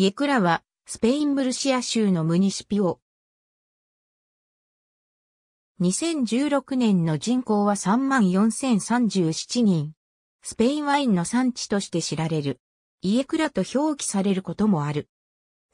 イエクラは、スペインブルシア州のムニシピオ。2016年の人口は34,037人。スペインワインの産地として知られる。イエクラと表記されることもある。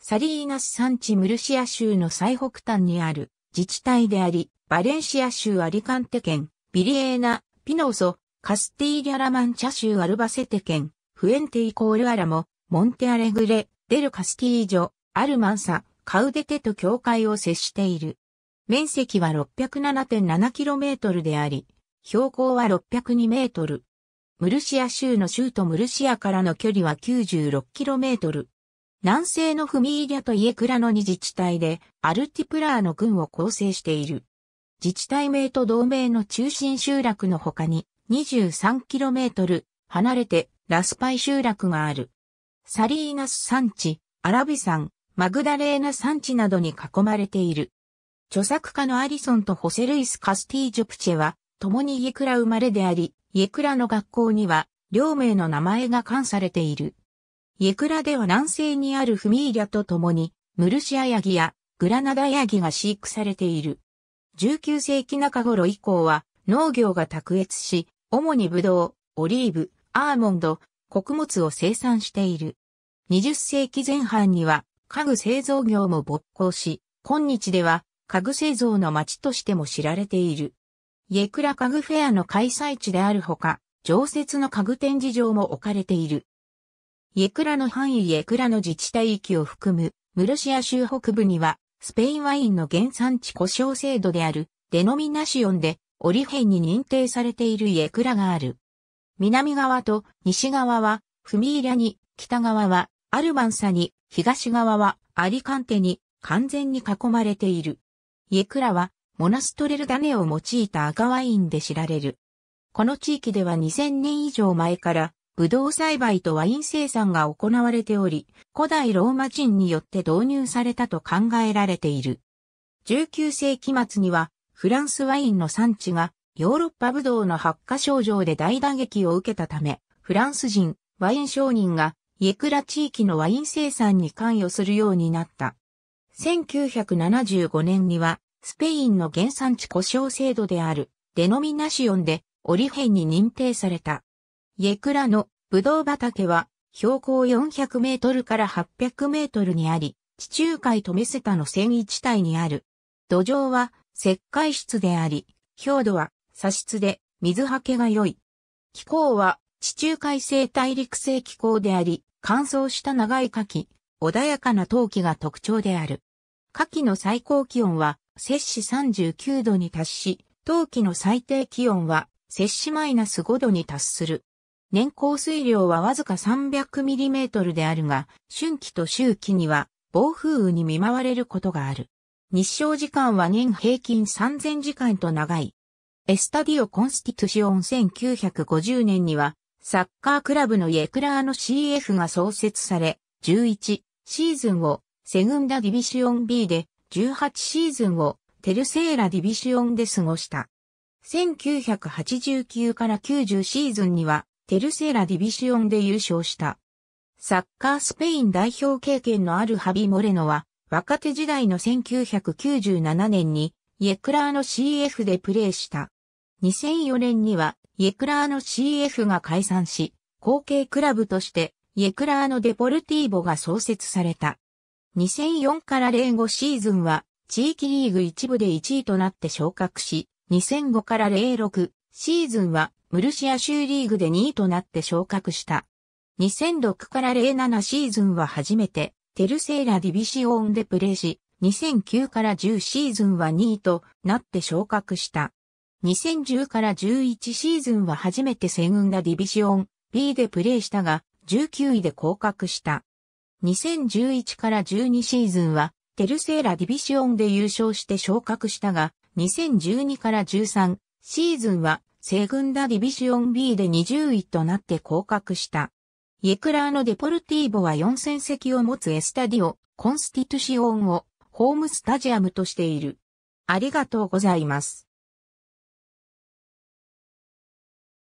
サリーナス産地ムルシア州の最北端にある自治体であり、バレンシア州アリカンテ県、ビリエーナ、ピノーソ、カスティーリャラマンチャ州アルバセテ県、フエンテイコールアラモ、モンテアレグレ、デル・カスティージョ、アルマンサ、カウデテと境界を接している。面積は 607.7km であり、標高は602メートル。ムルシア州の州都ムルシアからの距離は 96km。南西のフミーリャとイエクラの2自治体で、アルティプラーの群を構成している。自治体名と同盟の中心集落の他に、23km 離れてラスパイ集落がある。サリーナス山地、アラビ山、マグダレーナ山地などに囲まれている。著作家のアリソンとホセルイス・カスティージョプチェは、共にイエクラ生まれであり、イエクラの学校には、両名の名前が冠されている。イエクラでは南西にあるフミーリャと共に、ムルシアヤギやグラナダヤギが飼育されている。19世紀中頃以降は、農業が卓越し、主にブドウ、オリーブ、アーモンド、穀物を生産している。20世紀前半には家具製造業も勃興し、今日では家具製造の街としても知られている。イェクラ家具フェアの開催地であるほか、常設の家具展示場も置かれている。イェクラの範囲イェクラの自治体域を含む、ムロシア州北部には、スペインワインの原産地故障制度である、デノミナシオンで、オリヘンに認定されているイェクラがある。南側と西側は、フミーラに、北側は、アルマンサに東側はアリカンテに完全に囲まれている。イエクラはモナストレルダネを用いた赤ワインで知られる。この地域では2000年以上前からブドウ栽培とワイン生産が行われており、古代ローマ人によって導入されたと考えられている。19世紀末にはフランスワインの産地がヨーロッパブドウの発火症状で大打撃を受けたため、フランス人、ワイン商人がイェクラ地域のワイン生産に関与するようになった。1975年には、スペインの原産地故障制度である、デノミナシオンで、オリヘンに認定された。イェクラのブドウ畑は、標高400メートルから800メートルにあり、地中海とメセタの繊維地帯にある。土壌は石灰質であり、表土は砂質で水はけが良い。気候は地中海性大陸性気候であり、乾燥した長い夏季、穏やかな冬季が特徴である。夏季の最高気温は摂氏39度に達し、冬季の最低気温は摂氏マイナス5度に達する。年降水量はわずか3 0 0トルであるが、春季と秋季には暴風雨に見舞われることがある。日照時間は年平均3000時間と長い。エスタディオ・コンスティトゥシオン1950年にはサッカークラブのイェクラーの CF が創設され、11シーズンをセグンダディビシオン B で、18シーズンをテルセーラディビシオンで過ごした。1989から90シーズンにはテルセーラディビシオンで優勝した。サッカースペイン代表経験のあるハビ・モレノは、若手時代の1997年に、イェクラーの CF でプレーした。2004年には、イエクラーノ CF が解散し、後継クラブとして、イエクラーノ・デポルティーボが創設された。2004から05シーズンは、地域リーグ一部で1位となって昇格し、2005から06シーズンは、ムルシア州リーグで2位となって昇格した。2006から07シーズンは初めて、テルセーラ・ディビシオンでプレーし、2009から10シーズンは2位となって昇格した。2010から11シーズンは初めてセグンダディビシオン B でプレーしたが、19位で降格した。2011から12シーズンは、テルセーラディビシオンで優勝して昇格したが、2012から13シーズンは、セグンダディビシオン B で20位となって降格した。イエクラーノ・デポルティーボは4戦席を持つエスタディオ・コンスティトゥシオンをホームスタジアムとしている。ありがとうございます。